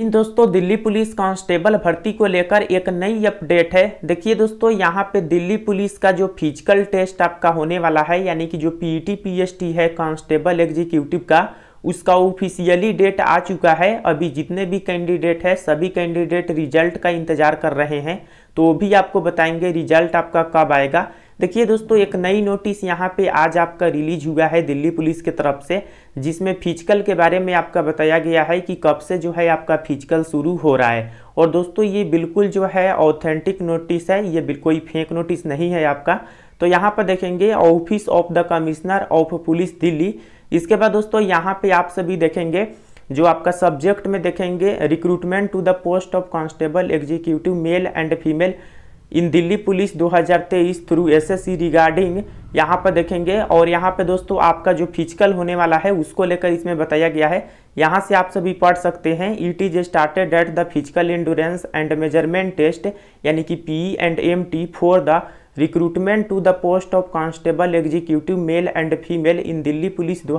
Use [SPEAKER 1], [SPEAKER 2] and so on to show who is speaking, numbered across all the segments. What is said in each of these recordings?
[SPEAKER 1] इन दोस्तों Delhi police constable भर्ती को लेकर एक नई अपडेट है देखिए दोस्तों यहाँ पे दिल्ली पुलिस का जो फिजिकल टेस्ट आपका होने वाला है यानी कि जो पीईटी पीएसटी है कांस्टेबल एग्जीक्यूटिव का उसका ऑफिशियली डेट आ चुका है अभी जितने भी कैंडिडेट है सभी कैंडिडेट रिजल्ट का इंतजार कर रहे हैं तो भी आपको बताएंगे रिजल्ट आपका कब आएगा देखिए दोस्तों एक नई नोटिस यहाँ पे आज आपका रिलीज हुआ है दिल्ली पुलिस की तरफ से जिसमें फिजिकल के बारे में आपका बताया गया है कि कब से जो है आपका फिजिकल शुरू हो रहा है और दोस्तों ये बिल्कुल जो है ऑथेंटिक नोटिस है ये बिल्कुल फेक नोटिस नहीं है आपका तो यहाँ पर देखेंगे office of the commissioner of police Delhi इसके बाद दोस्तों यहाँ पे आप सभी देखेंगे जो आपका सब्जेक्ट में देखेंगे recruitment to the post of constable executive male and female in Delhi police 2023 through SSC regarding यहाँ पर देखेंगे और यहाँ पे दोस्तों आपका जो फिजिकल होने वाला है उसको लेकर इसमें बताया गया है यहाँ से आप सभी पढ़ सकते हैं it is started at the physical endurance and measurement test यानी कि P and M T for the recruitment to the post of constable executive male and female in Delhi police दो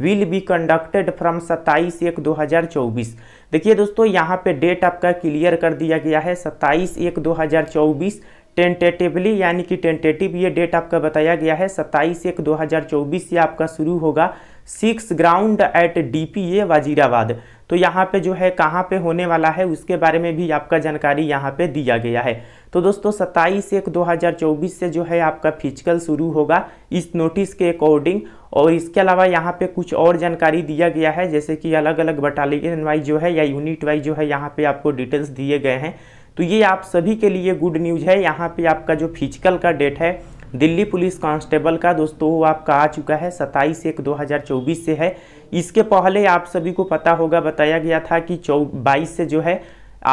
[SPEAKER 1] विल बी कंडक्टेड फ्रॉम 27 एक 2024 देखिए दोस्तों यहाँ पे date आपका clear कर दिया गया है 27 एक 2024 टेंटेटिवली यानी कि टेंटेटिव ये डेट आपका बताया गया है सत्ताईस एक 2024 से आपका शुरू होगा six ground at DPA Wazirabad तो यहाँ पे जो है कहाँ पे होने वाला है उसके बारे में भी आपका जानकारी यहाँ पे दिया गया है तो दोस्तों 27 एक 2024 से जो है आपका फिजिकल शुरू होगा इस नोटिस के अकॉर्डिंग और इसके अलावा यहाँ पे कुछ और जानकारी दिया गया है जैसे कि अलग अलग बटालियन वाइज जो है या यूनिट वाइज जो है यहाँ पर आपको डिटेल्स दिए गए हैं तो ये आप सभी के लिए गुड न्यूज़ है यहाँ पे आपका जो फिजिकल का डेट है दिल्ली पुलिस कांस्टेबल का दोस्तों वो आपका आ चुका है सत्ताईस एक 2024 से है इसके पहले आप सभी को पता होगा बताया गया था कि चौ बाईस से जो है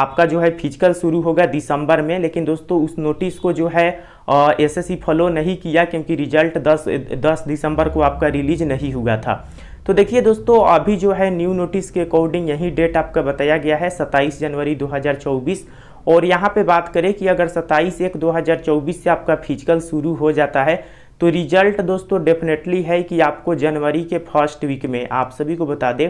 [SPEAKER 1] आपका जो है फिजिकल शुरू होगा दिसंबर में लेकिन दोस्तों उस नोटिस को जो है एस एस फॉलो नहीं किया क्योंकि रिजल्ट दस दस दिसंबर को आपका रिलीज नहीं हुआ था तो देखिए दोस्तों अभी जो है न्यू नोटिस के अकॉर्डिंग यही डेट आपका बताया गया है 27 जनवरी 2024 और यहाँ पे बात करें कि अगर 27 एक 2024 से आपका फिजिकल शुरू हो जाता है तो रिजल्ट दोस्तों डेफिनेटली है कि आपको जनवरी के फर्स्ट वीक में आप सभी को बता दें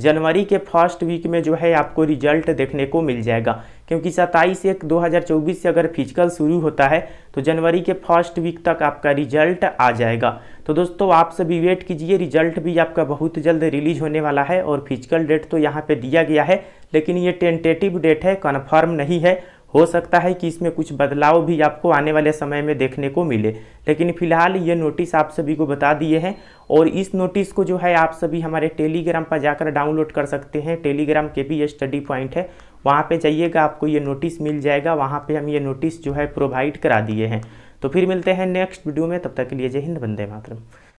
[SPEAKER 1] जनवरी के फर्स्ट वीक में जो है आपको रिजल्ट देखने को मिल जाएगा क्योंकि सत्ताईस एक 2024 से अगर फिजिकल शुरू होता है तो जनवरी के फर्स्ट वीक तक आपका रिजल्ट आ जाएगा तो दोस्तों आप सभी वेट कीजिए रिजल्ट भी आपका बहुत जल्द रिलीज होने वाला है और फिजिकल डेट तो यहाँ पर दिया गया है लेकिन ये टेंटेटिव डेट है कन्फर्म नहीं है हो सकता है कि इसमें कुछ बदलाव भी आपको आने वाले समय में देखने को मिले लेकिन फिलहाल ये नोटिस आप सभी को बता दिए हैं और इस नोटिस को जो है आप सभी हमारे टेलीग्राम पर जाकर डाउनलोड कर सकते हैं टेलीग्राम के भी ये स्टडी पॉइंट है वहाँ पे जाइएगा आपको ये नोटिस मिल जाएगा वहाँ पे हम ये नोटिस जो है प्रोवाइड करा दिए हैं तो फिर मिलते हैं नेक्स्ट वीडियो में तब तक के लिए जय हिंद वंदे मातरम